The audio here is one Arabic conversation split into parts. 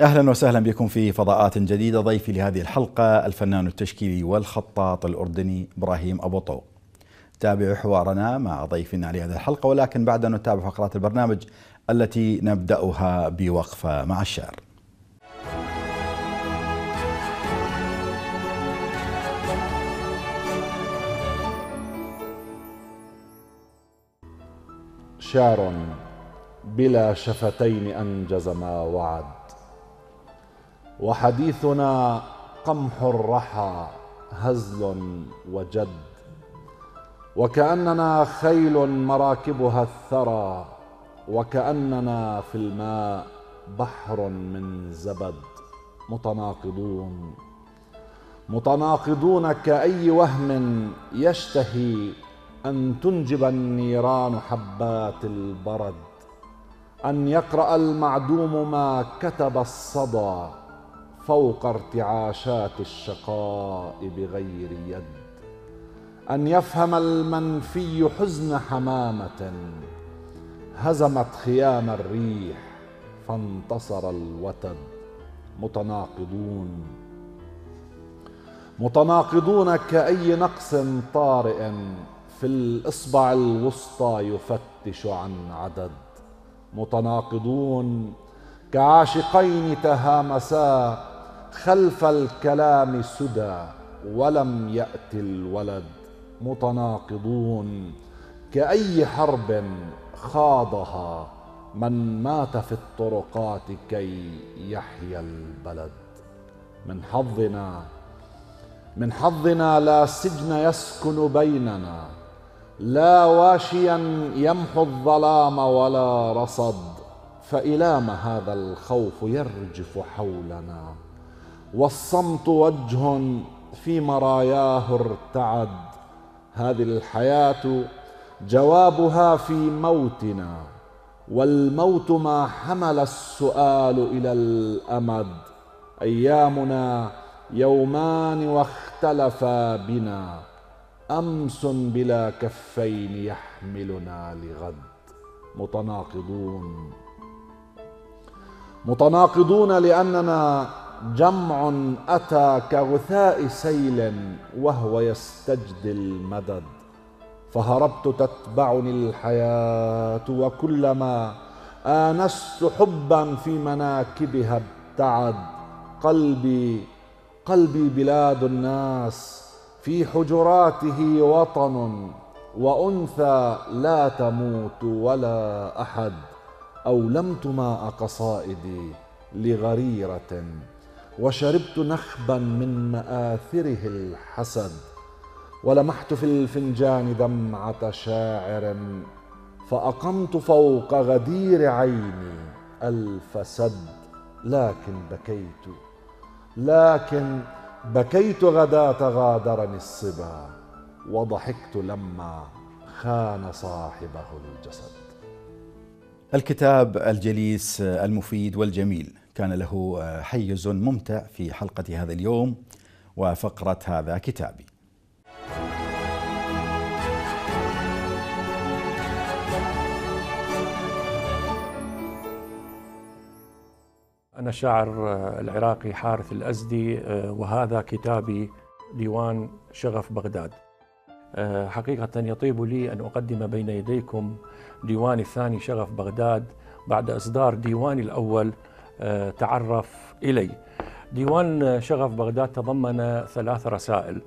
اهلا وسهلا بكم في فضاءات جديده ضيفي لهذه الحلقه الفنان التشكيلي والخطاط الاردني ابراهيم ابو طو. تابعوا حوارنا مع ضيفنا لهذه الحلقه ولكن بعد ان نتابع فقرات البرنامج التي نبداها بوقفه مع الشعر. شعر بلا شفتين انجز ما وعد وحديثنا قمح الرحى هزل وجد وكاننا خيل مراكبها الثرى وكاننا في الماء بحر من زبد متناقضون متناقضون كأي وهم يشتهي أن تنجب النيران حبات البرد أن يقرأ المعدوم ما كتب الصدى فوق ارتعاشات الشقاء بغير يد ان يفهم المنفي حزن حمامه هزمت خيام الريح فانتصر الوتد متناقضون متناقضون كأي نقص طارئ في الإصبع الوسطى يفتش عن عدد متناقضون كعاشقين تهامسا خلف الكلام سدى ولم يأت الولد متناقضون كأي حرب خاضها من مات في الطرقات كي يحيا البلد من حظنا من حظنا لا سجن يسكن بيننا لا واشيا يمحو الظلام ولا رصد فإلام هذا الخوف يرجف حولنا والصمت وجه في مراياه ارتعد هذه الحياه جوابها في موتنا والموت ما حمل السؤال الى الامد ايامنا يومان واختلفا بنا امس بلا كفين يحملنا لغد متناقضون متناقضون لاننا جمع اتى كغثاء سيل وهو يستجدي المدد فهربت تتبعني الحياه وكلما انست حبا في مناكبها ابتعد قلبي قلبي بلاد الناس في حجراته وطن وانثى لا تموت ولا احد اولمت ماء قصائدي لغريره وشربت نخبا من مآثره الحسد ولمحت في الفنجان دمعة شاعر فأقمت فوق غدير عيني ألف سد لكن بكيت لكن بكيت غداة غادرني الصبا وضحكت لما خان صاحبه الجسد الكتاب الجليس المفيد والجميل كان له آه، حيز ممتع في حلقة هذا اليوم وفقرة هذا كتابي أنا شاعر آه، العراقي حارث الأزدي آه، وهذا كتابي ديوان شغف بغداد حقيقة يطيب لي أن أقدم بين يديكم ديواني الثاني شغف بغداد بعد إصدار ديواني الأول آه، تعرف إلي ديوان شغف بغداد تضمن ثلاث رسائل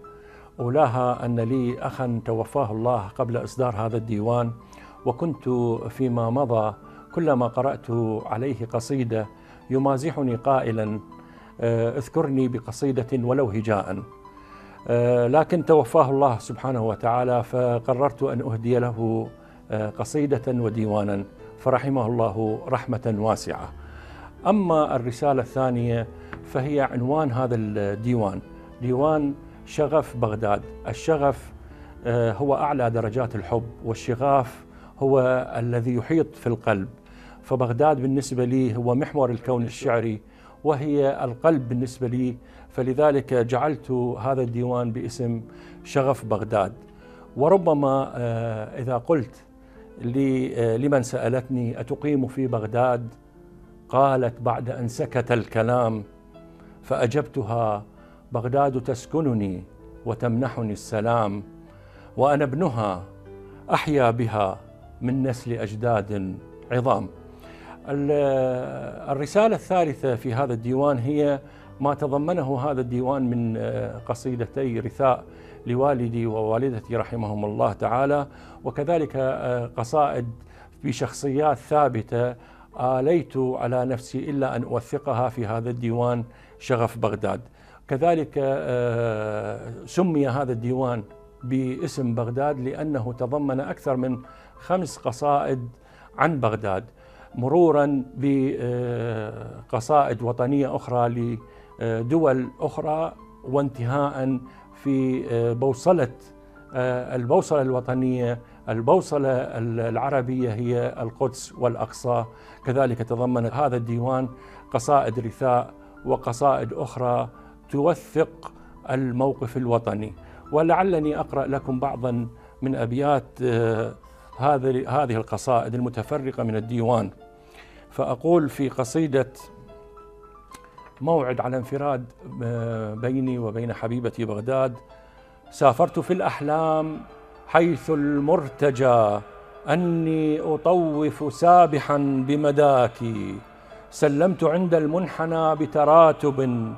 أولاها أن لي أخا توفاه الله قبل إصدار هذا الديوان وكنت فيما مضى كلما قرأت عليه قصيدة يمازحني قائلا آه، اذكرني بقصيدة ولو هجاء آه، لكن توفاه الله سبحانه وتعالى فقررت أن أهدي له قصيدة وديوانا فرحمه الله رحمة واسعة أما الرسالة الثانية فهي عنوان هذا الديوان ديوان شغف بغداد الشغف آه، هو أعلى درجات الحب والشغاف هو الذي يحيط في القلب فبغداد بالنسبة لي هو محور الكون الشعري وهي القلب بالنسبة لي فلذلك جعلت هذا الديوان باسم شغف بغداد وربما آه، إذا قلت آه، لمن سألتني أتقيم في بغداد قالت بعد ان سكت الكلام فاجبتها بغداد تسكنني وتمنحني السلام وانا ابنها احيا بها من نسل اجداد عظام الرساله الثالثه في هذا الديوان هي ما تضمنه هذا الديوان من آه، قصيدتي رثاء لوالدي ووالدتي رحمهم الله تعالى وكذلك آه، قصائد بشخصيات ثابته آليت على نفسي إلا أن أوثقها في هذا الديوان شغف بغداد كذلك آه، سمي هذا الديوان باسم بغداد لأنه تضمن أكثر من خمس قصائد عن بغداد مرورا بقصائد آه، وطنية أخرى لدول أخرى وانتهاء في آه، بوصلة آه، البوصله الوطنيه البوصله العربيه هي القدس والاقصى كذلك تضمن هذا الديوان قصائد رثاء وقصائد اخرى توثق الموقف الوطني ولعلني اقرا لكم بعضا من ابيات آه، هذه القصائد المتفرقه من الديوان فاقول في قصيده موعد على انفراد آه، بيني وبين حبيبتي بغداد سافرت في الأحلام حيث المرتجى أني أطوف سابحا بمداكي سلمت عند المنحنى بتراتب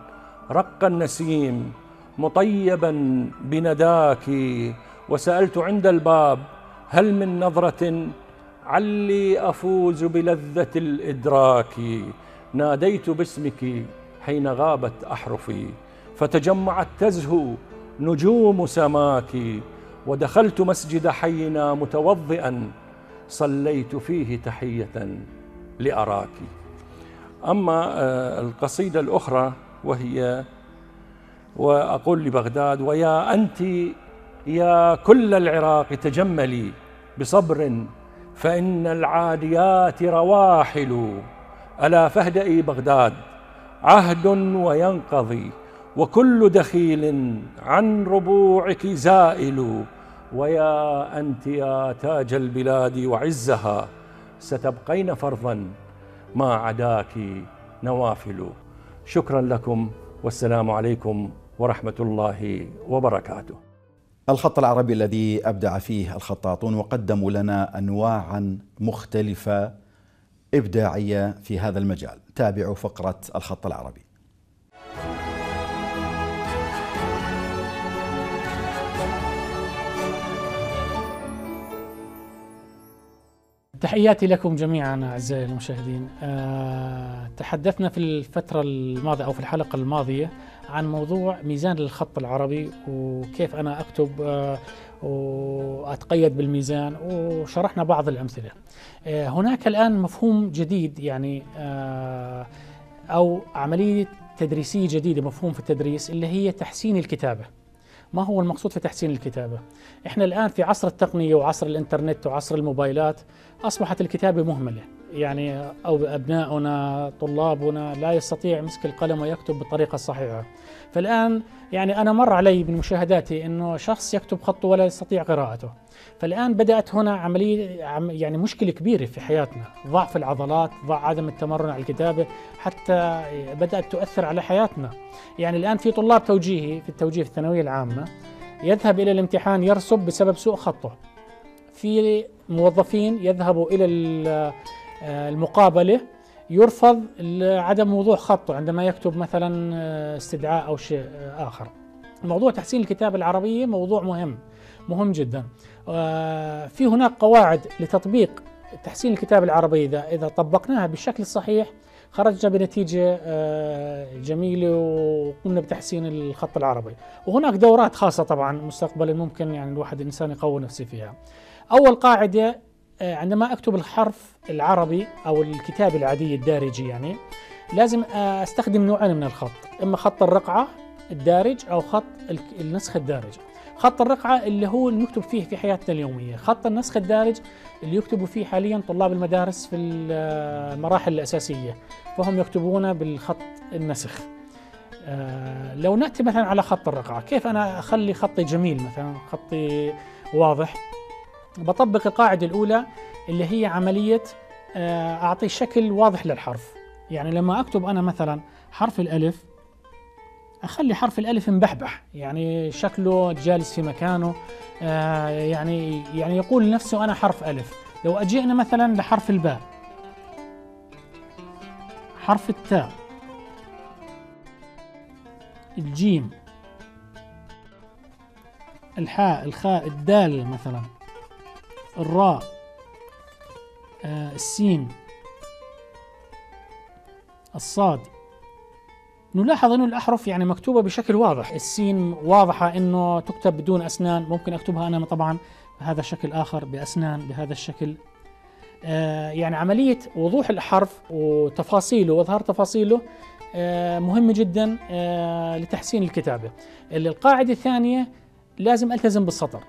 رق النسيم مطيبا بنداكي وسألت عند الباب هل من نظرة علي أفوز بلذة الإدراك ناديت باسمك حين غابت أحرفي فتجمعت تزهو نجوم سماك ودخلت مسجد حينا متوضئا صليت فيه تحية لأراك أما آه، القصيدة الأخرى وهي وأقول لبغداد ويا أنت يا كل العراق تجملي بصبر فإن العاديات رواحل ألا فهدئي بغداد عهد وينقضي وكل دخيل عن ربوعك زائل ويا أنت يا تاج البلاد وعزها ستبقين فرضا ما عداك نوافل شكرا لكم والسلام عليكم ورحمة الله وبركاته الخط العربي الذي أبدع فيه الخطاطون وقدموا لنا أنواعا مختلفة إبداعية في هذا المجال تابعوا فقرة الخط العربي تحياتي لكم جميعا أعزائي المشاهدين أه تحدثنا في الفترة الماضية أو في الحلقة الماضية عن موضوع ميزان الخط العربي وكيف أنا أكتب أه وأتقيد بالميزان وشرحنا بعض الأمثلة أه هناك الآن مفهوم جديد يعني آه، أو عملية تدريسية جديدة مفهوم في التدريس اللي هي تحسين الكتابة ما هو المقصود في تحسين الكتابة؟ احنا الآن في عصر التقنية وعصر الإنترنت وعصر الموبايلات أصبحت الكتابة مهملة يعني أو أبناؤنا طلابنا لا يستطيع مسك القلم ويكتب بالطريقة الصحيحة فالآن يعني أنا مر علي من مشاهداتي أنه شخص يكتب خطه ولا يستطيع قراءته فالآن بدأت هنا عملية يعني مشكلة كبيرة في حياتنا ضعف العضلات ضعف عدم التمرن على الكتابة حتى بدأت تؤثر على حياتنا يعني الآن في طلاب توجيهي في التوجيه في الثانوية العامة يذهب إلى الامتحان يرسب بسبب سوء خطه في موظفين يذهبوا إلى آه، المقابلة يرفض عدم وضوح خطه عندما يكتب مثلا آه، استدعاء أو شيء آه، آخر موضوع تحسين الكتابة العربية موضوع مهم مهم جدا في هناك قواعد لتطبيق تحسين الكتابة العربية إذا إذا طبقناها بالشكل الصحيح خرجنا بنتيجة جميلة وقمنا بتحسين الخط العربي وهناك دورات خاصة طبعا مستقبلا ممكن يعني الواحد الإنسان يقوي نفسه فيها أول قاعدة آه، عندما أكتب الحرف العربي أو الكتابة العادية الدارجة يعني لازم آه، أستخدم نوعين من الخط إما خط الرقعة الدارج أو خط النسخ الدارج خط الرقعة اللي هو نكتب فيه في حياتنا اليومية خط النسخ الدارج اللي يكتبوا فيه حاليا طلاب المدارس في المراحل آه، الأساسية فهم يكتبون بالخط النسخ لو نأتي مثلا على خط الرقعة كيف أنا أخلي خطي جميل مثلا خطي واضح بطبق القاعدة الأولى اللي هي عملية آه، أعطي شكل واضح للحرف يعني لما أكتب أنا مثلا حرف الألف أخلي حرف الألف مبحبح يعني شكله جالس في مكانه آه، يعني يعني يقول لنفسه أنا حرف ألف لو أجئنا مثلا لحرف الباء حرف التاء الجيم الحاء الخاء الدال مثلا الراء آه، السين الصاد نلاحظ أن الأحرف يعني مكتوبة بشكل واضح السين واضحة أنه تكتب بدون أسنان ممكن أكتبها أنا طبعا بهذا الشكل آخر بأسنان بهذا الشكل آه يعني عملية وضوح الحرف وتفاصيله وإظهار تفاصيله آه مهمة جدا آه لتحسين الكتابة القاعدة الثانية لازم ألتزم بالسطر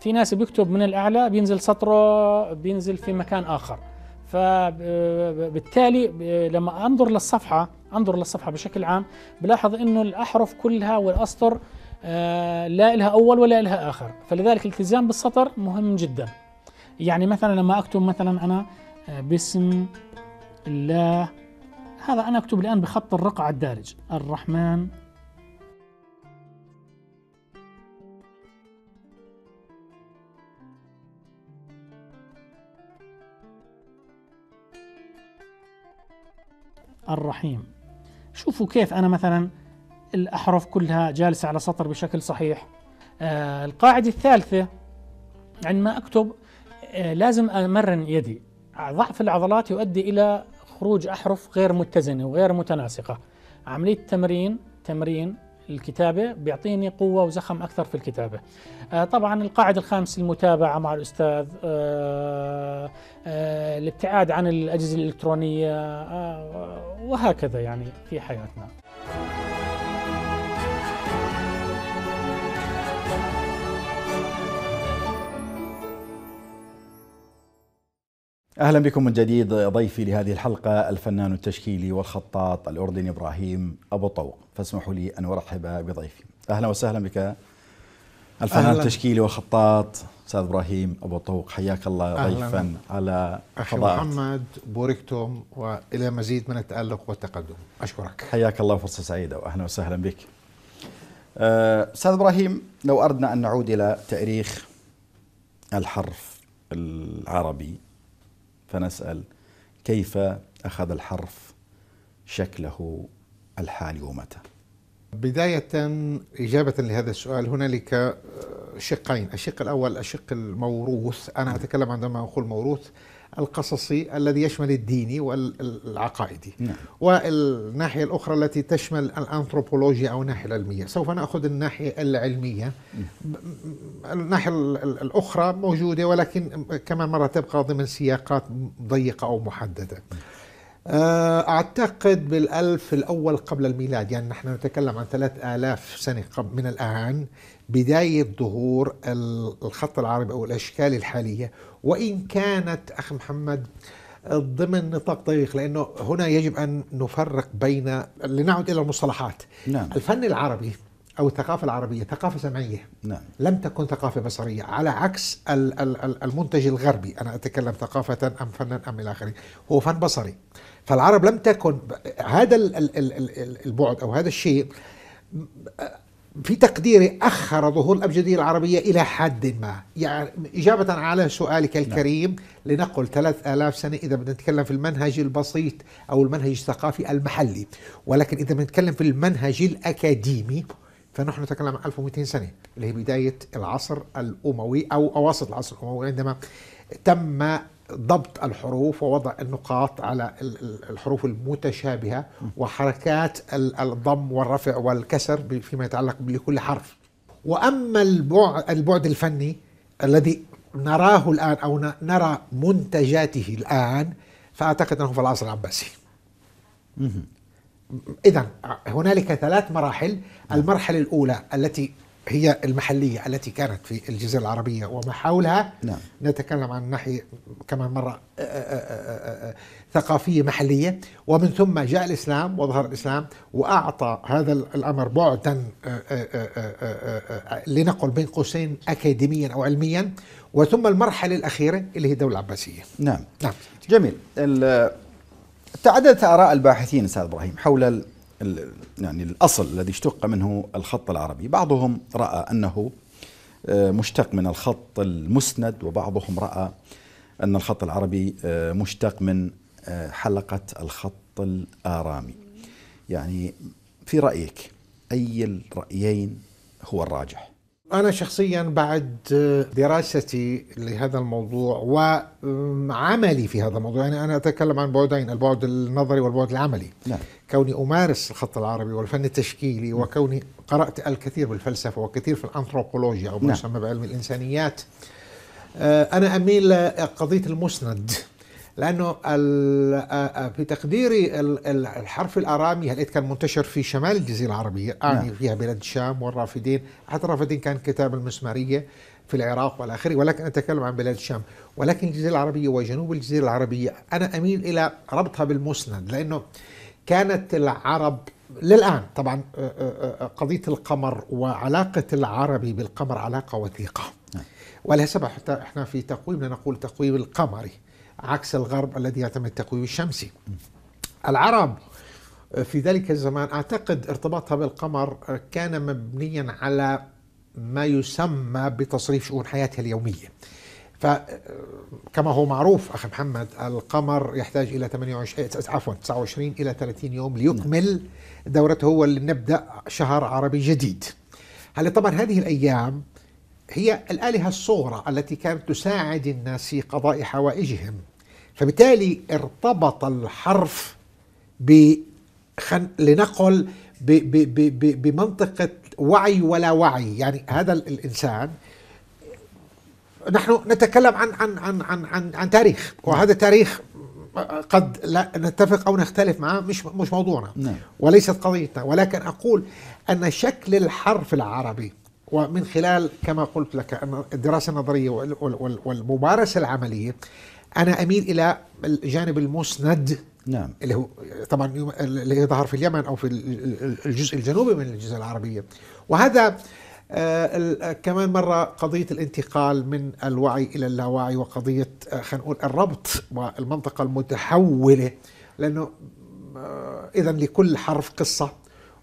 في ناس بيكتب من الأعلى بينزل سطره بينزل في مكان آخر فبالتالي آه، آه، لما انظر للصفحه انظر للصفحه بشكل عام بلاحظ انه الاحرف كلها والاسطر آه، لا لها اول ولا لها اخر فلذلك الالتزام بالسطر مهم جدا يعني مثلا لما اكتب مثلا انا باسم الله هذا انا اكتب الان بخط الرقعه الدارج الرحمن الرحيم شوفوا كيف أنا مثلا الأحرف كلها جالسة على سطر بشكل صحيح آه القاعدة الثالثة عندما أكتب آه لازم أمرن يدي ضعف العضلات يؤدي إلى خروج أحرف غير متزنة وغير متناسقة عملية تمرين تمرين الكتابه بيعطيني قوه وزخم اكثر في الكتابه. آه، طبعا القاعده الخامسه المتابعه مع الاستاذ آه، آه، الابتعاد عن الاجهزه الالكترونيه وهكذا يعني في حياتنا. اهلا بكم من جديد ضيفي لهذه الحلقه الفنان التشكيلي والخطاط الاردني ابراهيم ابو طوق فاسمحوا لي ان ارحب بضيفي اهلا وسهلا بك الفنان أهلاً. التشكيلي والخطاط استاذ ابراهيم ابو طوق حياك الله أهلاً. ضيفا على اخي فضاءت. محمد بوركتم والى مزيد من التالق والتقدم اشكرك حياك الله فرصه سعيده واهلا وسهلا بك آه، استاذ ابراهيم لو اردنا ان نعود الى تاريخ الحرف العربي فنسأل كيف أخذ الحرف شكله الحالي ومتى؟ بداية إجابة لهذا السؤال هنالك آه، شقين الشق الأول الشق الموروث أنا أتكلم عندما أقول موروث القصصي الذي يشمل الديني والعقائدي نعم. والناحية الأخرى التي تشمل الأنثروبولوجيا أو الناحية العلمية سوف نأخذ الناحية العلمية نعم. الناحية الأخرى موجودة ولكن كمان مرة تبقى ضمن سياقات ضيقة أو محددة آه، أعتقد بالألف الأول قبل الميلاد يعني نحن نتكلم عن ثلاث آلاف سنة من الآن بداية ظهور الخط العربي أو الأشكال الحالية وإن كانت أخ محمد ضمن نطاق ضيق لأنه هنا يجب أن نفرق بين لنعد إلى المصطلحات نعم. الفن العربي أو الثقافة العربية ثقافة سمعية نعم. لم تكن ثقافة بصرية على عكس المنتج الغربي أنا أتكلم ثقافة أم فنا أم إلى آخره هو فن بصري فالعرب لم تكن هذا البعد أو هذا الشيء في تقديري أخر ظهور الأبجدية العربية إلى حد ما يعني إجابة على سؤالك نعم. الكريم لنقل 3000 سنة إذا بدنا نتكلم في المنهج البسيط أو المنهج الثقافي المحلي ولكن إذا بنتكلم في المنهج الأكاديمي فنحن نتكلم عن 1200 سنة اللي هي بداية العصر الأموي أو أواسط العصر الأموي عندما تم ضبط الحروف ووضع النقاط على الحروف المتشابهة وحركات الضم والرفع والكسر فيما يتعلق بكل حرف وأما البعد الفني الذي نراه الآن أو نرى منتجاته الآن فأعتقد أنه في العصر العباسي إذا هنالك ثلاث مراحل المرحلة الأولى التي هي المحلية التي كانت في الجزيرة العربية وما حولها نعم. نتكلم عن ناحية كمان مرة آه، آه، آه، ثقافية محلية ومن ثم جاء الإسلام وظهر الإسلام وأعطى هذا الأمر بعدا لنقل بين قوسين أكاديميا أو علميا وثم المرحلة الأخيرة اللي هي الدولة العباسية نعم نعم جميل تعددت آراء الباحثين أستاذ إبراهيم حول يعني الأصل الذي اشتق منه الخط العربي بعضهم رأى أنه مشتق من الخط المسند وبعضهم رأى أن الخط العربي آه، مشتق من آه، حلقة الخط الآرامي يعني في رأيك أي الرأيين هو الراجح؟ أنا شخصيا بعد آه، دراستي لهذا الموضوع وعملي في هذا الموضوع يعني أنا أتكلم عن بعدين البعد النظري والبعد العملي نعم. كوني أمارس الخط العربي والفن التشكيلي نعم. وكوني قرأت الكثير بالفلسفة وكثير في الأنثروبولوجيا أو ما نعم. يسمى بعلم الإنسانيات آه، أنا أميل لقضية المسند لانه آه، في تقديري الحرف الارامي هل كان منتشر في شمال الجزيره العربيه يعني نعم. فيها بلاد الشام والرافدين حتى الرافدين كان كتاب المسماريه في العراق والى اخره ولكن اتكلم عن بلاد الشام ولكن الجزيره العربيه وجنوب الجزيره العربيه انا اميل الى ربطها بالمسند لانه كانت العرب للان طبعا قضيه القمر وعلاقه العربي بالقمر علاقه وثيقه ولا سبب حتى احنا في تقويمنا نقول تقويم القمري عكس الغرب الذي يعتمد التقويم الشمسي العرب في ذلك الزمان اعتقد ارتباطها بالقمر كان مبنيا على ما يسمى بتصريف شؤون حياتها اليوميه فكما هو معروف اخي محمد القمر يحتاج الى 28 عفوا 29 الى 30 يوم ليكمل دورته ولنبدا شهر عربي جديد هلا طبعا هذه الايام هي الآلهة الصغرى التي كانت تساعد الناس في قضاء حوائجهم فبالتالي ارتبط الحرف بخن... لنقل ب... ب... ب... ب... بمنطقة وعي ولا وعي يعني هذا الإنسان نحن نتكلم عن عن عن عن عن, عن تاريخ وهذا تاريخ قد لا نتفق او نختلف معه مش مش موضوعنا نعم. وليست قضيتنا ولكن اقول ان شكل الحرف العربي ومن خلال كما قلت لك أن الدراسة النظرية والممارسة العملية أنا أميل إلى الجانب المسند نعم اللي هو طبعا اللي ظهر في اليمن أو في الجزء الجنوبي من الجزيرة العربية وهذا آه، كمان مرة قضية الانتقال من الوعي إلى اللاوعي وقضية آه، خلينا نقول الربط والمنطقة المتحولة لأنه آه، إذا لكل حرف قصة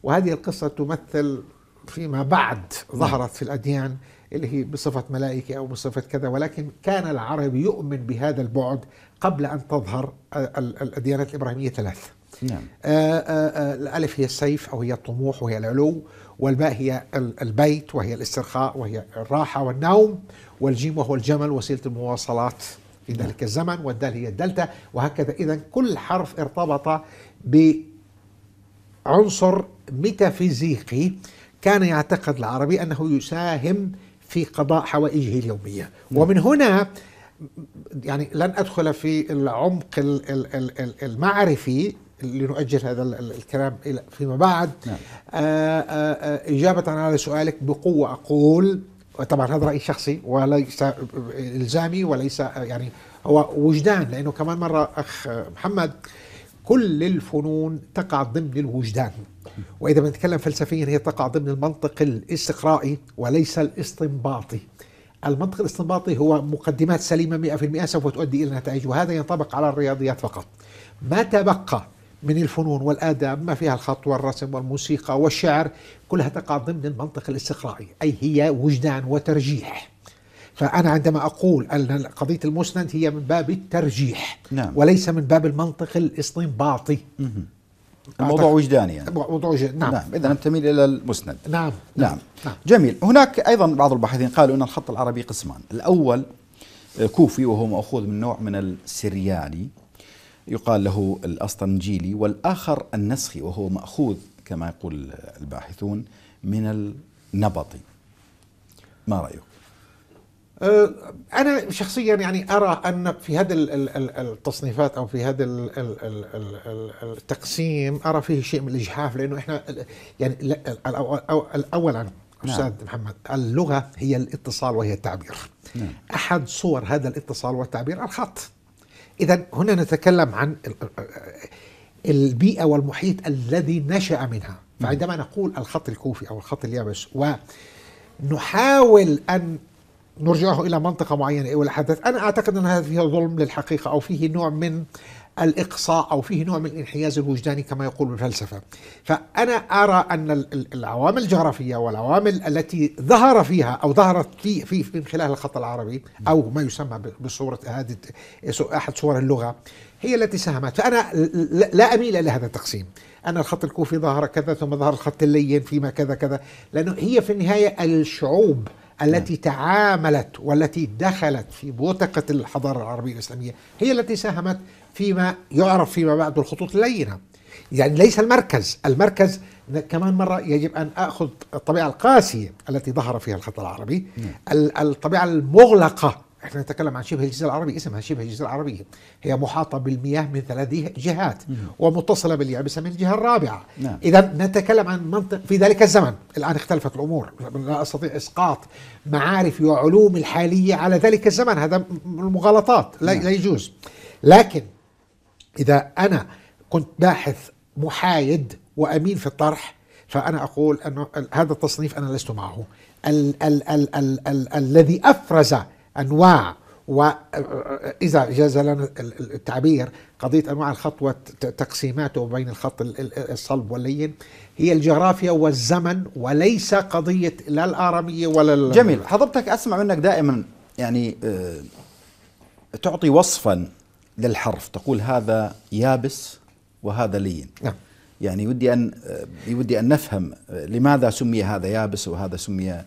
وهذه القصة تمثل فيما بعد نعم. ظهرت في الأديان اللي هي بصفة ملائكة أو بصفة كذا ولكن كان العرب يؤمن بهذا البعد قبل أن تظهر الديانات الإبراهيمية ثلاث نعم. آه،, آه آه الألف هي السيف أو هي الطموح وهي العلو والباء هي البيت وهي الاسترخاء وهي الراحة والنوم والجيم وهو الجمل وسيلة المواصلات في نعم. ذلك الزمن والدال هي الدلتا وهكذا إذا كل حرف ارتبط بعنصر ميتافيزيقي كان يعتقد العربي أنه يساهم في قضاء حوائجه اليومية ومن هنا يعني لن أدخل في العمق المعرفي لنؤجل هذا الكلام إلى فيما بعد نعم. آه، آه، آه، إجابة على سؤالك بقوة أقول طبعا هذا رأي شخصي وليس إلزامي وليس يعني هو وجدان لأنه كمان مرة أخ محمد كل الفنون تقع ضمن الوجدان وإذا بنتكلم فلسفيا هي تقع ضمن المنطق الاستقرائي وليس الاستنباطي المنطق الاستنباطي هو مقدمات سليمة 100% سوف تؤدي إلى نتائج وهذا ينطبق على الرياضيات فقط ما تبقى من الفنون والآداب ما فيها الخط والرسم والموسيقى والشعر كلها تقع ضمن المنطق الاستقرائي أي هي وجدان وترجيح فأنا عندما أقول أن قضية المسند هي من باب الترجيح نعم. وليس من باب المنطق الاستنباطي الموضوع وجداني يعني موضوع وجداني نعم, نعم. اذا نعم. تميل الى المسند نعم. نعم نعم, نعم. جميل هناك ايضا بعض الباحثين قالوا ان الخط العربي قسمان الاول آه، كوفي وهو مأخوذ من نوع من السرياني يقال له الأسطنجيلي والآخر النسخي وهو مأخوذ كما يقول الباحثون من النبطي ما رأيك؟ أنا شخصيا يعني أرى أن في هذا التصنيفات أو في هذا التقسيم أرى فيه شيء من الإجحاف لأنه إحنا يعني أولا أستاذ نعم. محمد اللغة هي الاتصال وهي التعبير نعم. أحد صور هذا الاتصال والتعبير الخط إذا هنا نتكلم عن البيئة والمحيط الذي نشأ منها فعندما نقول الخط الكوفي أو الخط اليابس ونحاول أن نرجعه إلى منطقة معينة أو إيه حدث أنا أعتقد أن هذا فيه ظلم للحقيقة أو فيه نوع من الإقصاء أو فيه نوع من الانحياز الوجداني كما يقول الفلسفة فأنا أرى أن العوامل الجغرافية والعوامل التي ظهر فيها أو ظهرت في, في من خلال الخط العربي أو ما يسمى بصورة هذه أحد صور اللغة هي التي ساهمت فأنا لا أميل إلى هذا التقسيم أن الخط الكوفي ظهر كذا ثم ظهر الخط اللين فيما كذا كذا لأنه هي في النهاية الشعوب التي تعاملت والتي دخلت في بوتقة الحضارة العربية الإسلامية هي التي ساهمت فيما يعرف فيما بعد الخطوط اللينة يعني ليس المركز المركز كمان مرة يجب أن أخذ الطبيعة القاسية التي ظهر فيها الخط العربي نعم. الطبيعة المغلقة احنا نتكلم عن شبه الجزيرة العربية اسمها شبه الجزيرة العربية هي محاطة بالمياه من ثلاث جهات ومتصلة باليابسة من الجهة الرابعة نعم. إذا نتكلم عن منطق في ذلك الزمن الآن اختلفت الأمور لا أستطيع إسقاط معارف وعلوم الحالية على ذلك الزمن هذا مغالطات لا, نعم. لا يجوز لكن إذا أنا كنت باحث محايد وأمين في الطرح فأنا أقول انه هذا التصنيف أنا لست معه ال ال ال ال ال الذي أفرز انواع واذا جاز لنا التعبير قضيه انواع الخط وتقسيماته بين الخط الصلب واللين هي الجغرافيا والزمن وليس قضيه لا الاراميه ولا جميل حضرتك اسمع منك دائما يعني آه، تعطي وصفا للحرف تقول هذا يابس وهذا لين نعم يعني ودي ان آه، ودي ان نفهم آه، لماذا سمي هذا يابس وهذا سمي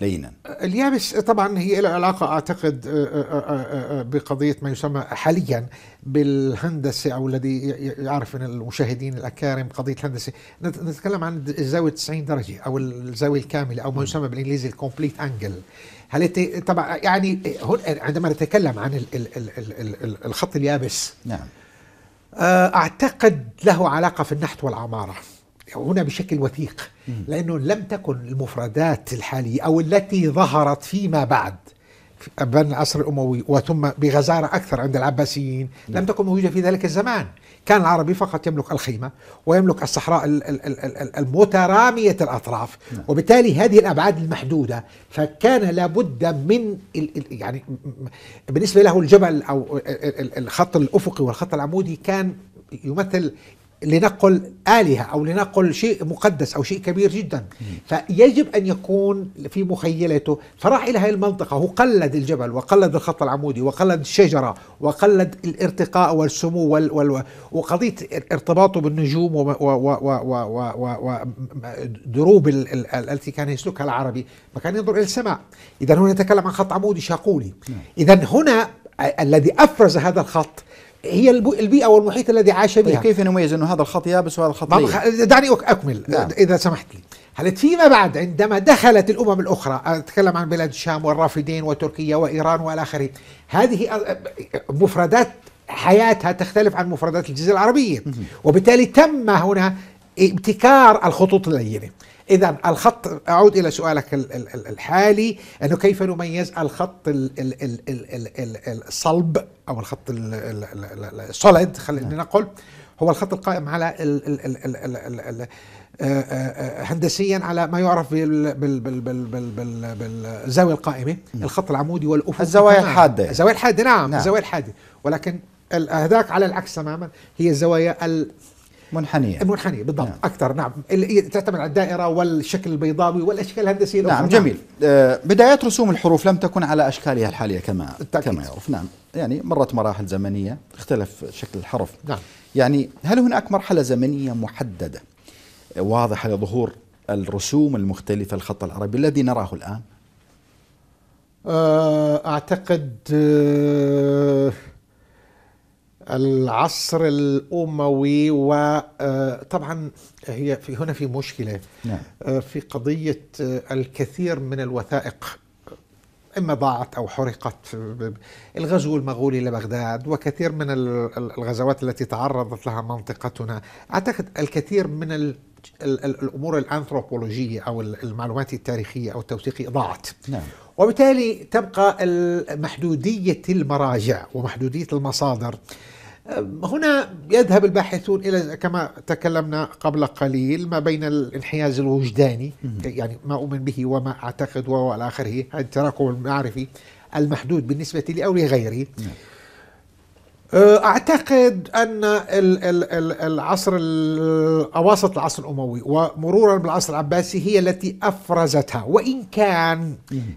لينا اليابس طبعا هي لها علاقة أعتقد آه، آه، آه، بقضية ما يسمى حاليا بالهندسة أو الذي يعرف من المشاهدين الأكارم قضية الهندسة نتكلم عن الزاوية 90 درجة أو الزاوية الكاملة أو ما نعم. يسمى بالإنجليزي الكومبليت أنجل هل طبعا يعني عندما نتكلم عن الخط اليابس نعم أعتقد له علاقة في النحت والعمارة هنا بشكل وثيق لأنه لم تكن المفردات الحالية أو التي ظهرت فيما بعد بين العصر الأموي وثم بغزارة أكثر عند العباسيين نعم. لم تكن موجودة في ذلك الزمان كان العربي فقط يملك الخيمة ويملك الصحراء المترامية الأطراف نعم. وبالتالي هذه الأبعاد المحدودة فكان لابد من يعني بالنسبة له الجبل أو الخط الأفقي والخط العمودي كان يمثل لنقل آلهة أو لنقل شيء مقدس أو شيء كبير جدا فيجب أن يكون في مخيلته فراح إلى هذه المنطقة هو قلد الجبل وقلد الخط العمودي وقلد الشجرة وقلد الارتقاء والسمو وال وال وقضية ارتباطه بالنجوم ودروب التي كان يسلكها العربي فكان ينظر إلى السماء إذا هنا نتكلم عن خط عمودي شاقولي نعم. إذا هنا الذي أفرز هذا الخط هي البيئه والمحيط الذي عاش طيب، بها كيف نميز انه هذا الخط يابس وهذا الخط ليه؟ دعني اكمل نعم. اذا سمحت لي هل فيما بعد عندما دخلت الامم الاخرى اتكلم عن بلاد الشام والرافدين وتركيا وايران والى اخره هذه مفردات حياتها تختلف عن مفردات الجزيره العربيه وبالتالي تم هنا ابتكار الخطوط اللينه إذا الخط أعود إلى سؤالك الحالي أنه كيف نميز الخط الصلب أو الخط الصلد خلينا نقول هو الخط القائم على هندسيا على ما يعرف بالزاويه القائمه الخط العمودي والافق الزوايا الحاده الزوايا الحاده نعم, نعم. الزوايا الحاده ولكن هذاك على العكس تماما هي الزوايا منحنيه منحنيه بالضبط نعم. اكثر نعم اللي تعتمد على الدائره والشكل البيضاوي والاشكال الهندسيه نعم،, نعم جميل آه بدايات رسوم الحروف لم تكن على اشكالها الحاليه كما التأكيد. كما يعرف نعم يعني مرت مراحل زمنيه اختلف شكل الحرف نعم يعني هل هناك مرحله زمنيه محدده واضحه لظهور الرسوم المختلفه الخط العربي الذي نراه الان؟ آه، اعتقد أه العصر الاموي وطبعا آه، هي في هنا في مشكله نعم. آه، في قضيه آه، الكثير من الوثائق اما ضاعت او حرقت الغزو المغولي لبغداد وكثير من الغزوات التي تعرضت لها منطقتنا اعتقد الكثير من الامور الانثروبولوجيه او المعلومات التاريخيه او التوثيقيه ضاعت نعم. وبالتالي تبقى محدوديه المراجع ومحدوديه المصادر هنا يذهب الباحثون الى كما تكلمنا قبل قليل ما بين الانحياز الوجداني يعني ما اؤمن به وما اعتقد والى اخره التراكم المعرفي المحدود بالنسبه لي او لغيري نعم. أه، اعتقد ان العصر اواسط العصر الاموي ومرورا بالعصر العباسي هي التي افرزتها وان كان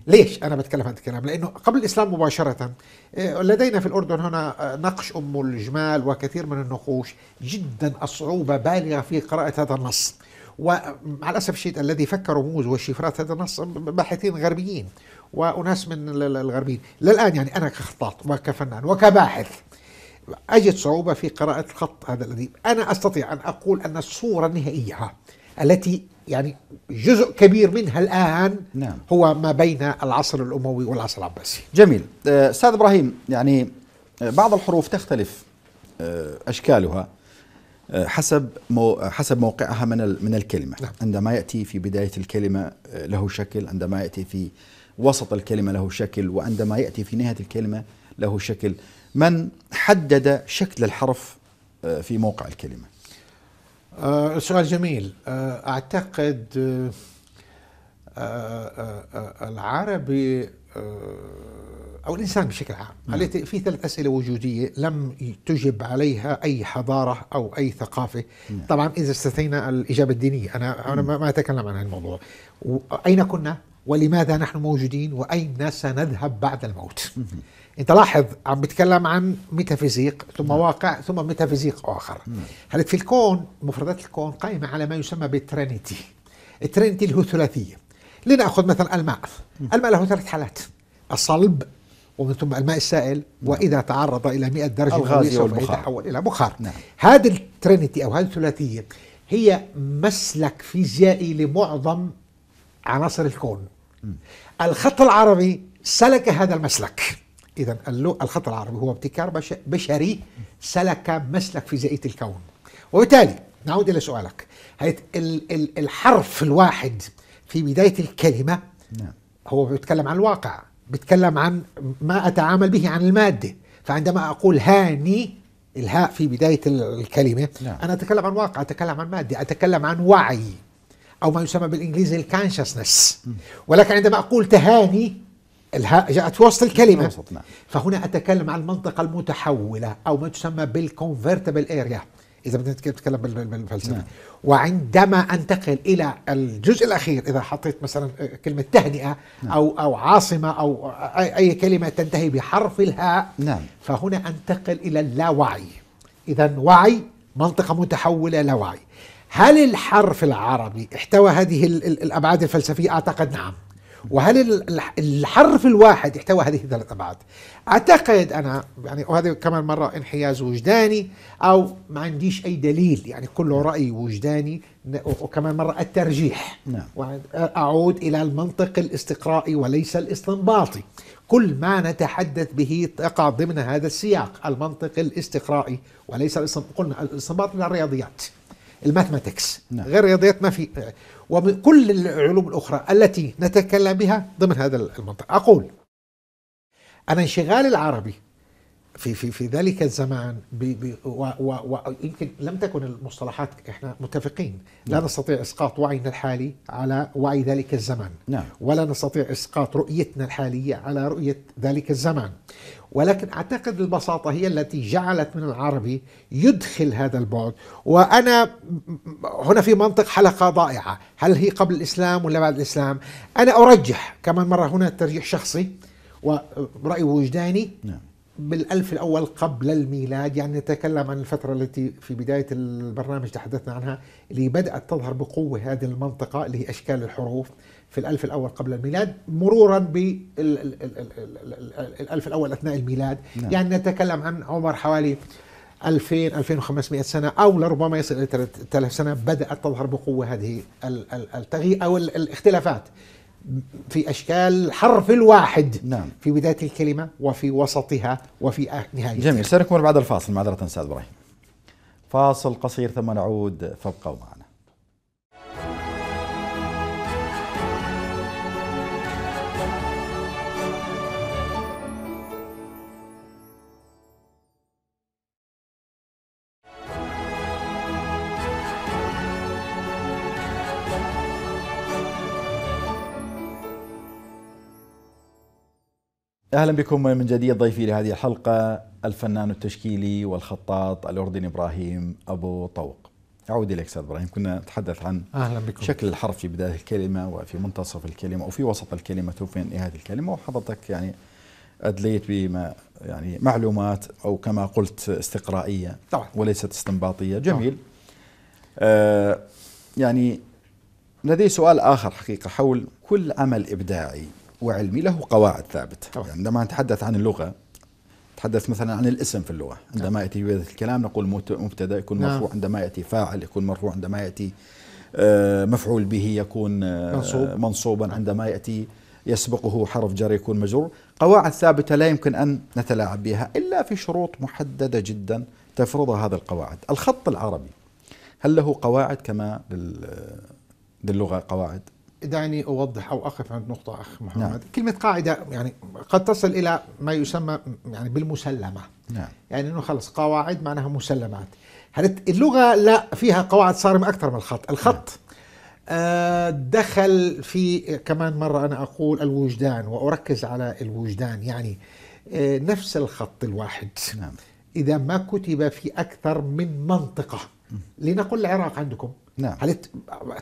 ليش انا بتكلم عن الكلام لانه قبل الاسلام مباشره أه، لدينا في الاردن هنا نقش ام الجمال وكثير من النقوش جدا الصعوبه بالغه في قراءه هذا النص ومع الاسف الشديد الذي فك رموز وشفرات هذا النص باحثين غربيين واناس من الغربيين للان يعني انا كخطاط وكفنان وكباحث أجد صعوبة في قراءة الخط هذا الذي أنا أستطيع أن أقول أن الصورة النهائية التي يعني جزء كبير منها الآن نعم. هو ما بين العصر الأموي والعصر العباسي جميل آه، أستاذ إبراهيم يعني آه، بعض الحروف تختلف آه، أشكالها حسب حسب موقعها من من الكلمه نعم. عندما ياتي في بدايه الكلمه له شكل عندما ياتي في وسط الكلمه له شكل وعندما ياتي في نهايه الكلمه له شكل من حدد شكل الحرف آه، في موقع الكلمة آه، سؤال جميل آه، أعتقد العربي أو الإنسان بشكل عام نعم. في ثلاث أسئلة وجودية لم تجب عليها أي حضارة أو أي ثقافة نعم. طبعا إذا استثنينا الإجابة الدينية أنا أنا ما أتكلم عن الموضوع أين كنا ولماذا نحن موجودين وأين سنذهب بعد الموت انت لاحظ عم بتكلم عن ميتافيزيق ثم نعم. واقع ثم ميتافيزيق اخر نعم. هلا في الكون مفردات الكون قائمه على ما يسمى بالترينيتي الترينيتي اللي هو ثلاثيه لناخذ مثلا الماء الماء له ثلاث حالات الصلب ومن ثم الماء السائل نعم. واذا تعرض الى 100 درجه سوف يتحول الى بخار هذا الترينيتي او هذه الثلاثيه هي مسلك فيزيائي لمعظم عناصر الكون م. الخط العربي سلك هذا المسلك إذا الخط العربي هو ابتكار بشري سلك مسلك فيزيائية الكون وبالتالي نعود إلى سؤالك الحرف الواحد في بداية الكلمة نعم. هو بيتكلم عن الواقع بيتكلم عن ما أتعامل به عن المادة فعندما أقول هاني الهاء في بداية الكلمة نعم. أنا أتكلم عن واقع أتكلم عن مادة أتكلم عن وعي أو ما يسمى بالإنجليزي الكانشسنس ولكن عندما أقول تهاني الهاء جاءت في وسط الكلمة وسط نعم. فهنا أتكلم عن المنطقة المتحولة أو ما تسمى بالكونفرتبل اريا إذا بدنا نتكلم بالفلسفة نعم. وعندما أنتقل إلى الجزء الأخير إذا حطيت مثلا آه، كلمة تهنئة نعم. أو أو عاصمة أو أي كلمة تنتهي بحرف الهاء نعم. فهنا أنتقل إلى اللاوعي إذا وعي منطقة متحولة لاوعي هل الحرف العربي احتوى هذه الأبعاد الفلسفية؟ أعتقد نعم وهل الحرف الواحد يحتوي هذه الثلاث ابعاد؟ اعتقد انا يعني وهذا كمان مره انحياز وجداني او ما عنديش اي دليل يعني كله راي وجداني وكمان مره الترجيح نعم. اعود الى المنطق الاستقرائي وليس الاستنباطي كل ما نتحدث به تقع ضمن هذا السياق المنطق الاستقرائي وليس قلنا الاستنباط من الرياضيات الماثماتكس نعم. غير الرياضيات ما في وكل العلوم الأخرى التي نتكلم بها ضمن هذا المنطق أقول أن انشغال العربي في في في ذلك الزمان ويمكن لم تكن المصطلحات احنا متفقين لا نعم. نستطيع اسقاط وعينا الحالي على وعي ذلك الزمان نعم. ولا نستطيع اسقاط رؤيتنا الحاليه على رؤيه ذلك الزمان ولكن أعتقد البساطة هي التي جعلت من العربي يدخل هذا البعد وأنا هنا في منطق حلقة ضائعة هل هي قبل الإسلام ولا بعد الإسلام أنا أرجح كمان مرة هنا ترجيح شخصي ورأي وجداني نعم. بالألف الأول قبل الميلاد يعني نتكلم عن الفترة التي في بداية البرنامج تحدثنا عنها اللي بدأت تظهر بقوة هذه المنطقة اللي هي أشكال الحروف في الألف الأول قبل الميلاد مرورا بالألف الأول أثناء الميلاد نعم. يعني نتكلم عن عمر حوالي 2000 2500 سنة أو لربما يصل إلى 3000 سنة بدأت تظهر بقوة هذه التغيير أو الاختلافات في أشكال حرف الواحد نعم. في بداية الكلمة وفي وسطها وفي نهايتها جميل سنكمل بعد الفاصل معذرة أستاذ إبراهيم فاصل قصير ثم نعود فابقوا معنا اهلا بكم من جديد ضيفي لهذه الحلقه الفنان التشكيلي والخطاط الاردني ابراهيم ابو طوق. اعود اليك استاذ ابراهيم، كنا نتحدث عن اهلا بكم شكل الحرف في بدايه الكلمه وفي منتصف الكلمه وفي وسط الكلمه وفي نهايه الكلمه وحضرتك يعني ادليت بما يعني معلومات او كما قلت استقرائيه طبعا وليست استنباطيه، جميل. آه يعني لدي سؤال اخر حقيقه حول كل عمل ابداعي وعلمي له قواعد ثابته طبعا. يعني عندما نتحدث عن اللغه نتحدث مثلا عن الاسم في اللغه نعم. عندما ياتي بهذا الكلام نقول مبتدا يكون نعم. مرفوع عندما ياتي فاعل يكون مرفوع عندما ياتي آه، مفعول به يكون آه، منصوب. منصوبا عندما ياتي يسبقه حرف جر يكون مجرور قواعد ثابته لا يمكن ان نتلاعب بها الا في شروط محدده جدا تفرضها هذا القواعد الخط العربي هل له قواعد كما للغه قواعد دعني اوضح او اقف عند نقطه اخ نعم. محمد نعم. كلمه قاعده يعني قد تصل الى ما يسمى يعني بالمسلمه نعم. يعني انه خلص قواعد معناها مسلمات اللغه لا فيها قواعد صارمه اكثر من الخط الخط نعم. آه، دخل في كمان مره انا اقول الوجدان واركز على الوجدان يعني آه، نفس الخط الواحد نعم. اذا ما كتب في اكثر من منطقه لنقل العراق عندكم نعم هل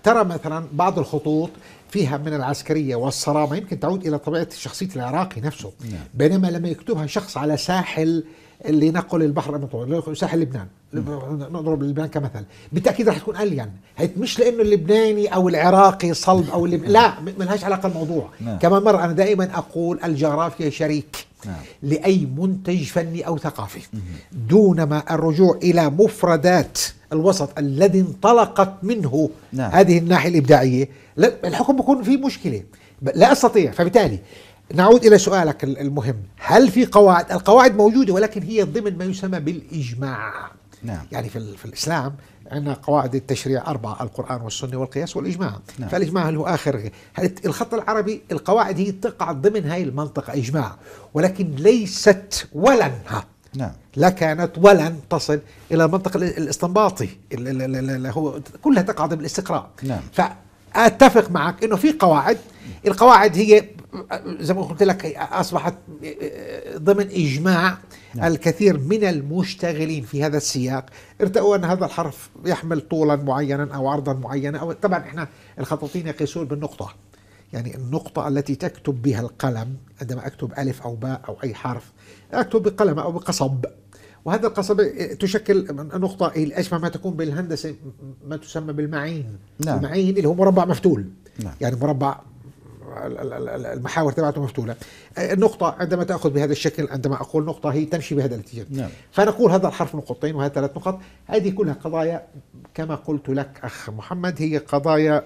ترى مثلا بعض الخطوط فيها من العسكريه والصرامه يمكن تعود الى طبيعه شخصيه العراقي نفسه نعم. بينما لما يكتبها شخص على ساحل اللي نقل البحر المتوسط ساحل لبنان نعم. نضرب لبنان كمثل بالتاكيد راح تكون الين هي مش لانه اللبناني او العراقي صلب او اللبناني نعم. لا ما لهاش علاقه الموضوع نعم. كمان مره انا دائما اقول الجغرافيا شريك نعم. لاي منتج فني او ثقافي دونما الرجوع الى مفردات الوسط الذي انطلقت منه نعم. هذه الناحية الإبداعية الحكم بيكون فيه مشكلة لا أستطيع فبالتالي نعود إلى سؤالك المهم هل في قواعد القواعد موجودة ولكن هي ضمن ما يسمى بالإجماع نعم. يعني في, في الإسلام عندنا قواعد التشريع أربعة القرآن والسنة والقياس والإجماع نعم. فالإجماع هو آخر الخط العربي القواعد هي تقع ضمن هاي المنطقة إجماع ولكن ليست ولنها نعم. لا كانت ولن تصل إلى المنطق الاستنباطي اللي هو كلها تقع ضمن الاستقراء نعم. فأتفق معك أنه في قواعد القواعد هي زي ما قلت لك أصبحت ضمن إجماع نعم. الكثير من المشتغلين في هذا السياق ارتأوا أن هذا الحرف يحمل طولا معينا أو عرضا معينا أو طبعا إحنا الخطاطين يقيسون بالنقطة يعني النقطة التي تكتب بها القلم عندما أكتب ألف أو باء أو أي حرف أكتب بقلم أو بقصب وهذا القصب تشكل نقطة أشبه ما تكون بالهندسة ما تسمى بالمعين نعم. المعين اللي هو مربع مفتول نعم. يعني مربع المحاور تبعته مفتوله النقطه عندما تاخذ بهذا الشكل عندما اقول نقطه هي تمشي بهذا الاتجاه نعم. فنقول هذا الحرف نقطتين وهذا ثلاث نقط هذه كلها قضايا كما قلت لك اخ محمد هي قضايا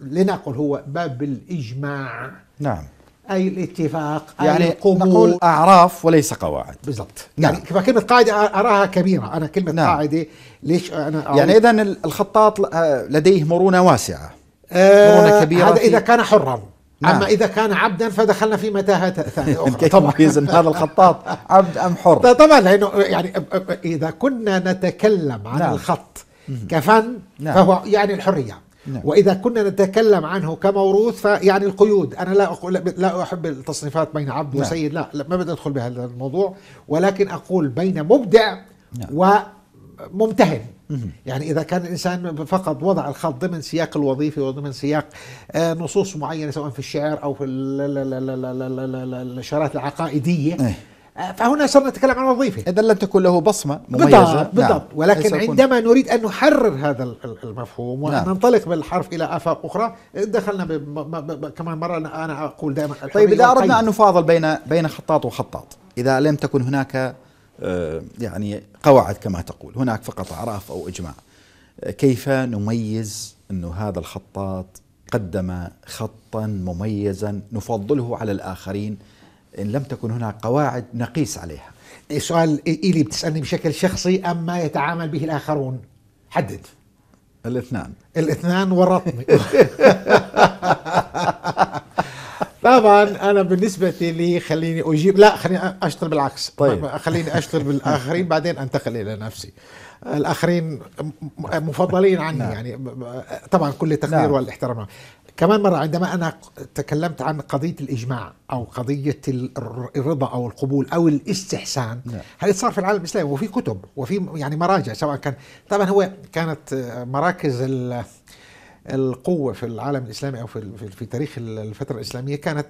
لنقل هو باب الإجماع نعم أي الاتفاق يعني أي القبول نقول أعراف وليس قواعد بالضبط نعم يعني فكلمة قاعدة أراها كبيرة أنا كلمة نعم. قاعدة ليش أنا يعني إذا الخطاط آه، لديه مرونة واسعة آه مرونة كبيرة هذا إذا كان حرا نعم. اما اذا كان عبدا فدخلنا في متاهه ثانيه اخرى طبعا هذا الخطاط عبد ام حر طبعا لانه يعني اذا كنا نتكلم عن نعم. الخط كفن نعم. فهو يعني الحريه نعم. وإذا كنا نتكلم عنه كموروث فيعني القيود أنا لا أقول لا أحب التصنيفات بين عبد نعم. وسيد لا, لا ما بدي أدخل بهذا الموضوع ولكن أقول بين مبدع نعم. وممتهن يعني إذا كان الإنسان فقط وضع الخط ضمن سياق الوظيفي وضمن سياق آه، نصوص معينة سواء في الشعر أو في الشارات العقائدية إيه. فهنا صرنا نتكلم عن وظيفه اذا لم تكن له بصمه مميزه بالضبط نعم. بالضبط نعم. ولكن عندما نريد ان نحرر هذا المفهوم وان نعم. ننطلق بالحرف الى افاق اخرى دخلنا كمان مره انا اقول دائما طيب اذا اردنا ان نفاضل بين بين خطاط وخطاط اذا لم تكن هناك آه، يعني قواعد كما تقول هناك فقط اعراف او اجماع آه، كيف نميز انه هذا الخطاط قدم خطا مميزا نفضله على الاخرين إن لم تكن هناك قواعد نقيس عليها سؤال إلي بتسألني بشكل شخصي أم ما يتعامل به الآخرون حدد الاثنان الاثنان ورطني طبعا انا بالنسبه لي خليني اجيب لا خليني اشتغل بالعكس طيب خليني اشتغل بالاخرين بعدين انتقل الى نفسي الاخرين مفضلين عني نعم. يعني طبعا كل التقدير نعم. والاحترام كمان مرة عندما أنا تكلمت عن قضية الإجماع أو قضية الرضا أو القبول أو الاستحسان نعم. هذا صار في العالم الإسلامي وفي كتب وفي يعني مراجع سواء كان طبعا هو كانت مراكز القوة في العالم الإسلامي أو في, في تاريخ الفترة الإسلامية كانت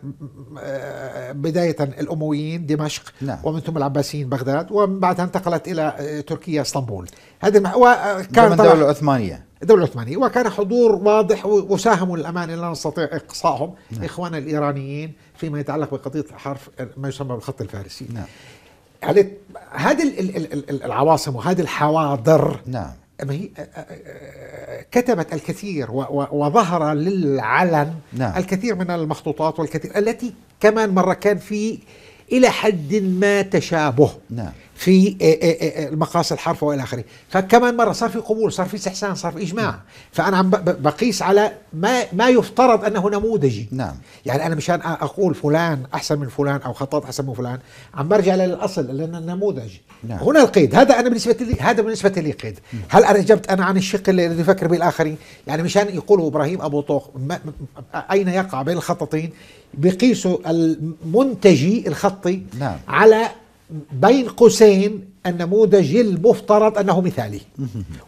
آه، بداية الأمويين دمشق نعم. ومن ثم العباسيين بغداد ومن بعدها انتقلت إلى آه، تركيا اسطنبول هذا آه، كانت الدولة العثمانية الدولة العثمانية وكان حضور واضح وساهموا للأمان لا نستطيع إقصائهم نعم. إخواننا الإيرانيين فيما يتعلق بقضية حرف ما يسمى بالخط الفارسي نعم. يعني هذه العواصم وهذه الحواضر نعم ما هي كتبت الكثير وظهر للعلن نعم. الكثير من المخطوطات والكثير التي كمان مرة كان في إلى حد ما تشابه نعم. في آه، آه، آه، المقاس الحرف والى اخره فكمان مره صار في قبول صار في استحسان صار في اجماع نعم. فانا عم بقيس على ما ما يفترض انه نموذجي نعم يعني انا مشان اقول فلان احسن من فلان او خطاط احسن من فلان عم برجع للاصل لان النموذج نعم. هنا القيد هذا انا بالنسبه لي هذا بالنسبه لي قيد نعم. هل انا اجبت انا عن الشق الذي يفكر به الاخرين يعني مشان يقولوا ابراهيم ابو طوق اين يقع بين الخططين بقيسوا المنتجي الخطي نعم. على بين قوسين النموذج المفترض انه مثالي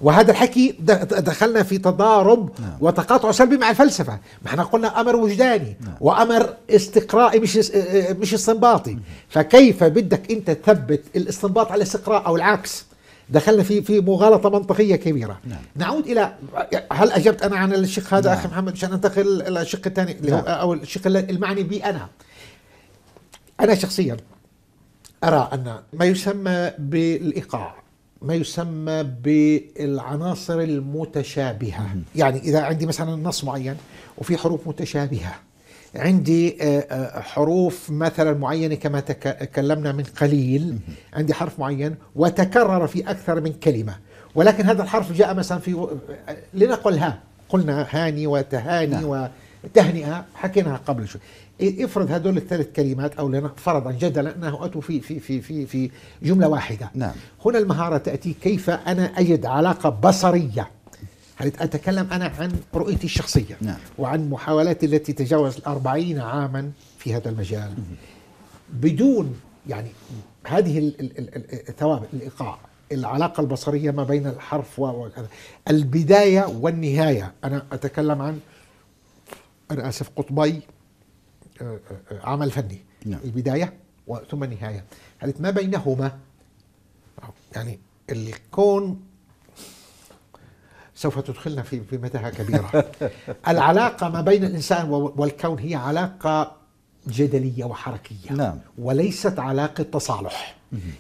وهذا الحكي دخلنا في تضارب نعم. وتقاطع سلبي مع الفلسفه ما احنا قلنا امر وجداني نعم. وامر استقرائي مش آه، مش استنباطي فكيف بدك انت تثبت الاستنباط على الاستقراء او العكس دخلنا في في مغالطه منطقيه كبيره نعم. نعود الى هل اجبت انا عن الشق هذا نعم. اخي محمد عشان انتقل الى الشق الثاني نعم. او الشق المعني بي انا انا شخصيا أرى أن ما يسمى بالإيقاع ما يسمى بالعناصر المتشابهة يعني إذا عندي مثلا نص معين وفي حروف متشابهة عندي آه، آه، حروف مثلا معينة كما تكلمنا من قليل عندي حرف معين وتكرر في أكثر من كلمة ولكن هذا الحرف جاء مثلا في لنقل ها قلنا هاني وتهاني نعم. وتهنئة حكيناها قبل شوي افرض هذول الثلاث كلمات او فرضا جدلا انه اتوا في في في في في جمله واحده نعم. هنا المهاره تاتي كيف انا اجد علاقه بصريه هل اتكلم انا عن رؤيتي الشخصيه نعم. وعن محاولاتي التي تجاوز الأربعين عاما في هذا المجال بدون يعني هذه الثوابت الايقاع العلاقه البصريه ما بين الحرف وكذا البدايه والنهايه انا اتكلم عن انا اسف قطبي آه، آه، آه، عمل فني نعم. البداية ثم النهاية ما بينهما يعني الكون سوف تدخلنا في في متاهه كبيره. العلاقه ما بين الانسان والكون هي علاقه جدليه وحركيه نعم. وليست علاقه تصالح.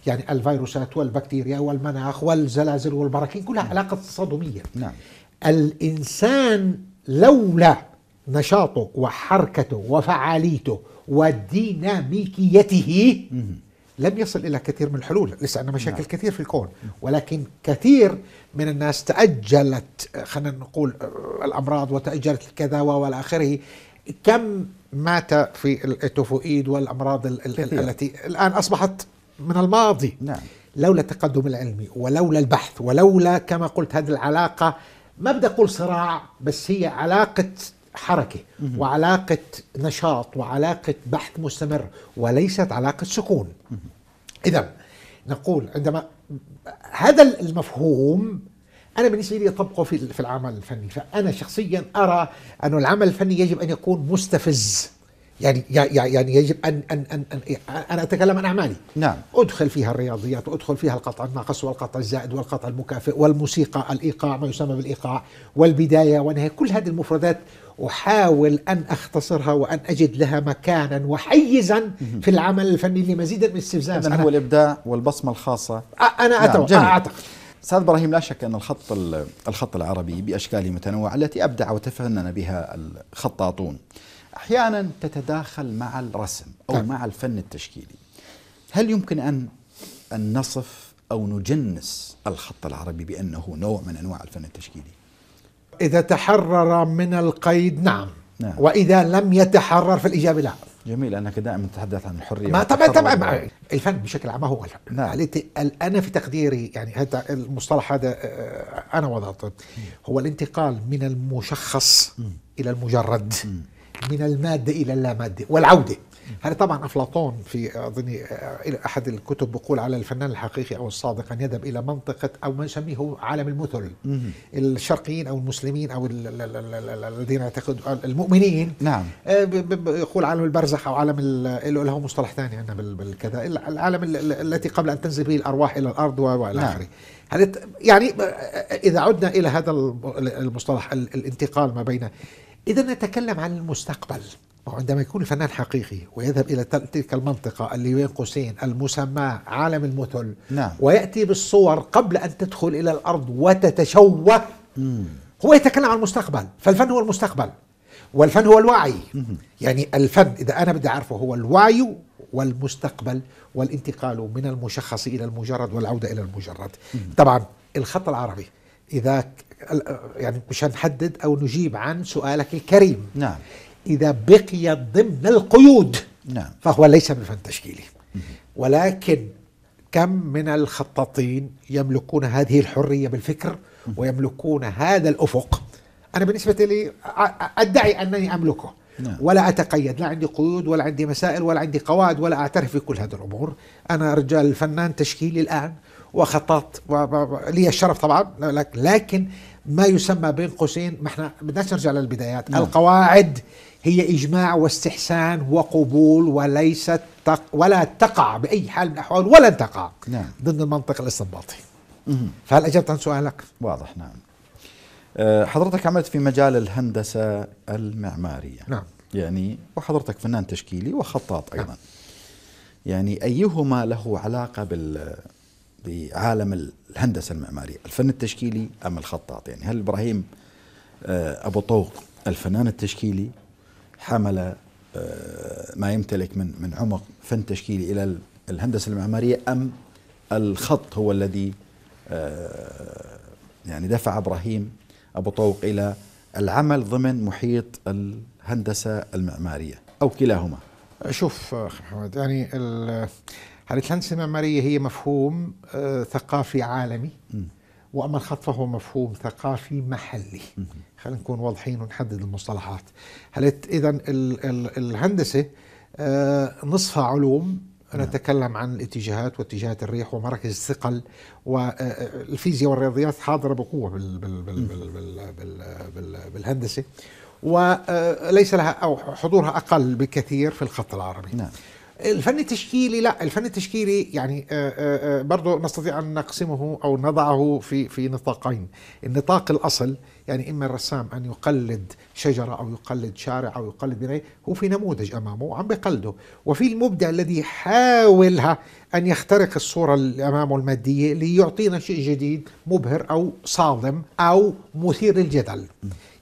يعني الفيروسات والبكتيريا والمناخ والزلازل والبراكين كلها نعم. علاقه تصادميه. نعم. الانسان لولا نشاطه وحركته وفعاليته وديناميكيته لم يصل الى كثير من الحلول، لسه عندنا مشاكل نعم. كثير في الكون، ولكن كثير من الناس تاجلت خلينا نقول الامراض وتاجلت كذا والى اخره، كم مات في التوفوئيد والامراض كثير. التي الان اصبحت من الماضي نعم. لولا التقدم العلمي ولولا البحث ولولا كما قلت هذه العلاقه ما بدي اقول صراع بس هي علاقه حركة وعلاقة نشاط وعلاقة بحث مستمر وليست علاقة سكون إذا نقول عندما هذا المفهوم أنا بالنسبة لي أطبقه في العمل الفني فأنا شخصيا أرى أن العمل الفني يجب أن يكون مستفز يعني يعني يجب ان ان ان, أن انا اتكلم عن اعمالي نعم ادخل فيها الرياضيات وادخل فيها القطع الناقص والقطع الزائد والقطع المكافئ والموسيقى الايقاع ما يسمى بالايقاع والبدايه والنهايه كل هذه المفردات احاول ان اختصرها وان اجد لها مكانا وحيزا في العمل الفني لمزيد من الاستفزاز هذا هو الابداع والبصمه الخاصه انا اعتقد نعم اعتقد استاذ ابراهيم لا شك ان الخط الخط العربي باشكاله المتنوعه التي ابدع وتفنن بها الخطاطون احيانا تتداخل مع الرسم او نعم. مع الفن التشكيلي هل يمكن ان ان نصف او نجنس الخط العربي بانه نوع من انواع الفن التشكيلي إذا تحرر من القيد نعم, نعم. وإذا لم يتحرر فالإجابة لا جميل أنك دائما تتحدث عن الحرية ما طبعا طبعا الفن بشكل عام هو الفن نعم. أنا في تقديري يعني هذا المصطلح هذا آه، أنا وضعته هو الانتقال من المشخص م. إلى المجرد م. من المادة إلى اللامادة والعودة هذا طبعا أفلاطون في أظن آه، أحد الكتب بقول على الفنان الحقيقي أو الصادق أن يذهب إلى منطقة أو ما نسميه عالم المثل الشرقيين أو المسلمين أو الذين يعتقدوا المؤمنين نعم آه، يقول عالم البرزخ أو عالم له مصطلح ثاني عندنا بالكذا العالم التي قبل أن تنزل به الأرواح إلى الأرض وإلى نعم. آخره نعم. يعني آه، إذا عدنا إلى هذا المصطلح الانتقال ما بين إذا نتكلم عن المستقبل وعندما يكون الفنان حقيقي ويذهب إلى تلك المنطقة اللي بين قوسين المسمى عالم المثل نعم. ويأتي بالصور قبل أن تدخل إلى الأرض وتتشوه مم. هو يتكلم عن المستقبل فالفن هو المستقبل والفن هو الوعي مم. يعني الفن إذا أنا بدي أعرفه هو الوعي والمستقبل والانتقال من المشخص إلى المجرد والعودة إلى المجرد مم. طبعا الخط العربي إذا يعني مش هنحدد أو نجيب عن سؤالك الكريم نعم إذا بقي ضمن القيود نعم فهو ليس من تشكيلي ولكن كم من الخطاطين يملكون هذه الحرية بالفكر ويملكون هذا الأفق أنا بالنسبة لي أدعي أنني أملكه نعم. ولا أتقيد لا عندي قيود ولا عندي مسائل ولا عندي قواعد ولا أعترف في كل هذه الأمور أنا رجال فنان تشكيلي الآن وخططت ولي الشرف طبعا لكن ما يسمى بين قوسين ما احنا بدناش نرجع للبدايات نعم. القواعد هي اجماع واستحسان وقبول وليست تق ولا تقع باي حال من الاحوال ولا تقع نعم. ضمن المنطق الاستنباطي فهل اجبت عن سؤالك؟ واضح نعم آه، حضرتك عملت في مجال الهندسه المعماريه نعم يعني وحضرتك فنان تشكيلي وخطاط نعم. ايضا نعم. يعني ايهما له علاقه بال بعالم الهندسه المعماريه، الفن التشكيلي ام الخطاط؟ يعني هل ابراهيم آه، ابو طوق الفنان التشكيلي حمل آه، ما يمتلك من من عمق فن تشكيلي الى الهندسه المعماريه ام الخط هو الذي آه، يعني دفع ابراهيم ابو طوق الى العمل ضمن محيط الهندسه المعماريه او كلاهما؟ شوف اخي محمد يعني هل الهندسه المعماريه هي مفهوم آه، ثقافي عالمي واما الخط فهو مفهوم ثقافي محلي خلينا نكون واضحين ونحدد المصطلحات اذا الهندسه آه، نصفها علوم نتكلم نعم. عن الاتجاهات واتجاهات الريح ومراكز الثقل والفيزياء آه، والرياضيات حاضره بقوه بالهندسه وليس لها او حضورها اقل بكثير في الخط العربي نعم. الفن التشكيلي لا الفن التشكيلي يعني آه، آه، آه، برضه نستطيع ان نقسمه او نضعه في في نطاقين النطاق الاصل يعني اما الرسام ان يقلد شجره او يقلد شارع او يقلد بنايه هو في نموذج امامه وعم بقلده وفي المبدع الذي حاولها ان يخترق الصوره اللي امامه الماديه ليعطينا شيء جديد مبهر او صادم او مثير للجدل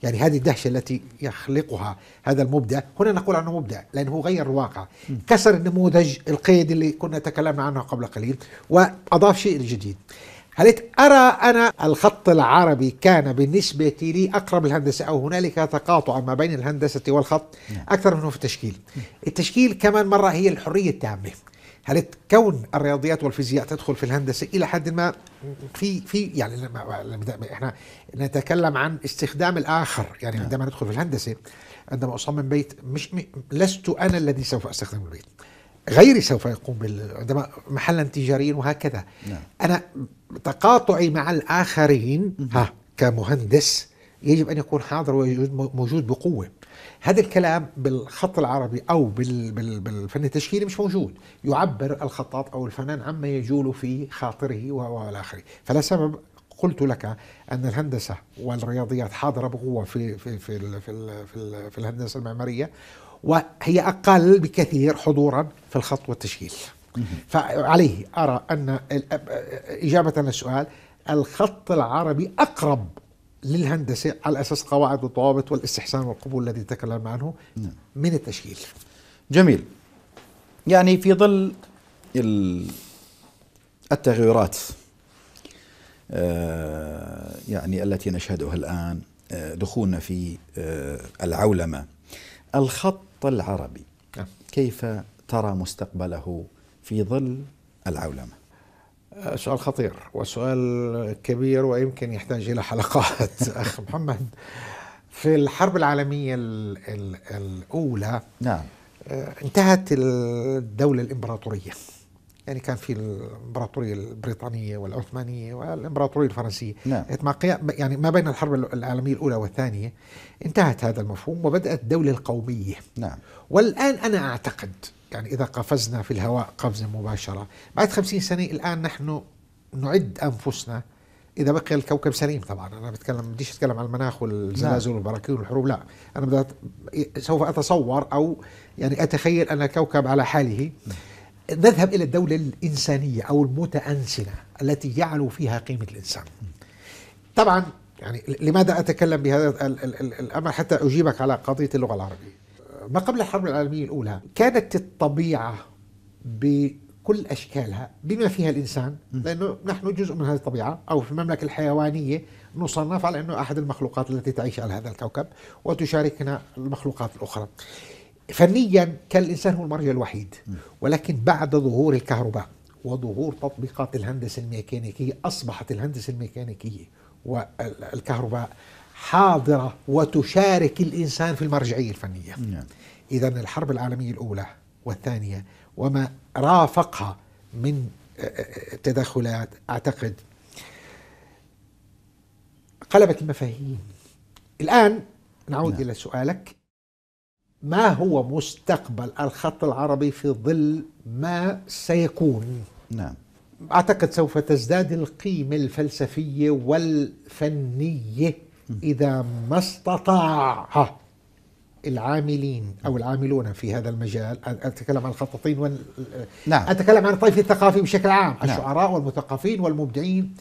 يعني هذه الدهشه التي يخلقها هذا المبدع هنا نقول عنه مبدع لانه غير الواقع م. كسر النموذج القيد اللي كنا تكلمنا عنه قبل قليل واضاف شيء جديد قالت أرى أنا الخط العربي كان بالنسبة لي أقرب الهندسة أو هنالك تقاطع ما بين الهندسة والخط نعم. أكثر منه في التشكيل التشكيل كمان مرة هي الحرية التامة هل كون الرياضيات والفيزياء تدخل في الهندسه الى حد ما في في يعني لما, احنا نتكلم عن استخدام الاخر يعني نعم. عندما ندخل في الهندسه عندما اصمم بيت مش لست انا الذي سوف استخدم البيت غيري سوف يقوم بال... عندما محلا تجاريا وهكذا نعم. انا تقاطعي مع الاخرين ها كمهندس يجب ان يكون حاضر وموجود بقوه هذا الكلام بالخط العربي او بالفن التشكيلي مش موجود يعبر الخطاط او الفنان عما يجول في خاطره والى اخره فلا سبب قلت لك ان الهندسه والرياضيات حاضره بقوه في في في في, في, في, في الهندسه المعماريه وهي اقل بكثير حضورا في الخط والتشكيل فعليه ارى ان اجابه للسؤال الخط العربي اقرب للهندسه على اساس قواعد وضوابط والاستحسان والقبول الذي تكلم عنه نعم. من التشكيل. جميل. يعني في ظل التغيرات آه، يعني التي نشهدها الان آه، دخولنا في آه، العولمه الخط العربي نعم. كيف ترى مستقبله في ظل العولمه؟ آه، سؤال خطير وسؤال كبير ويمكن يحتاج إلى حلقات أخ محمد في الحرب العالمية الأولى نعم آه، انتهت الدولة الإمبراطورية يعني كان في الامبراطوريه البريطانيه والعثمانيه والامبراطوريه الفرنسيه نعم. يعني ما بين الحرب العالميه الاولى والثانيه انتهت هذا المفهوم وبدات الدوله القوميه نعم والان انا اعتقد يعني إذا قفزنا في الهواء قفزة مباشرة بعد خمسين سنة الآن نحن نعد أنفسنا إذا بقي الكوكب سليم طبعا أنا بتكلم بديش أتكلم عن المناخ والزلازل نعم. والبراكين والحروب لا أنا بدأت سوف أتصور أو يعني أتخيل أن الكوكب على حاله نذهب إلى الدولة الإنسانية أو المتأنسنة التي يعلو فيها قيمة الإنسان طبعا يعني لماذا أتكلم بهذا الأمر حتى أجيبك على قضية اللغة العربية ما قبل الحرب العالمية الأولى كانت الطبيعة بكل أشكالها بما فيها الإنسان لأنه نحن جزء من هذه الطبيعة أو في المملكة الحيوانية نصنف على أنه أحد المخلوقات التي تعيش على هذا الكوكب وتشاركنا المخلوقات الأخرى فنيا كان الإنسان هو المرجع الوحيد ولكن بعد ظهور الكهرباء وظهور تطبيقات الهندسة الميكانيكية أصبحت الهندسة الميكانيكية والكهرباء حاضرة وتشارك الإنسان في المرجعية الفنية نعم. إذا الحرب العالمية الأولى والثانية وما رافقها من آه، آه، آه، تدخلات أعتقد قلبت المفاهيم الآن نعود نعم. إلى سؤالك ما هو مستقبل الخط العربي في ظل ما سيكون نعم أعتقد سوف تزداد القيمة الفلسفية والفنية إذا ما استطاع العاملين او العاملون في هذا المجال اتكلم عن الخطاطين وال... نعم. اتكلم عن الطيف الثقافي بشكل عام نعم. الشعراء والمثقفين والمبدعين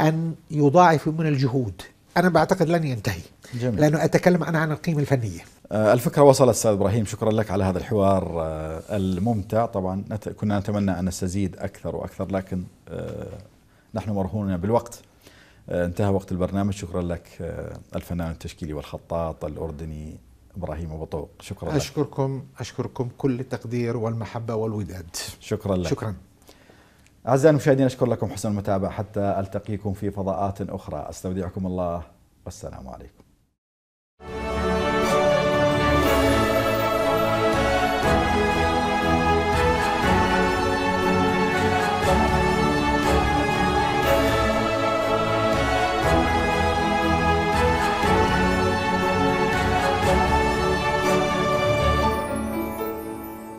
ان يضاعفوا من الجهود انا بعتقد لن ينتهي جميل. لانه اتكلم انا عن القيمه الفنيه آه، الفكرة وصلت أستاذ إبراهيم شكرا لك على هذا الحوار آه، الممتع طبعا كنا نتمنى أن نستزيد أكثر وأكثر لكن آه، نحن مرهونون بالوقت آه، انتهى وقت البرنامج شكرا لك آه، الفنان التشكيلي والخطاط الأردني إبراهيم أبو طوق شكرا أشكركم لك. أشكركم كل التقدير والمحبة والوداد شكرا لك شكرا أعزائي المشاهدين أشكر لكم حسن المتابعة حتى ألتقيكم في فضاءات أخرى أستودعكم الله والسلام عليكم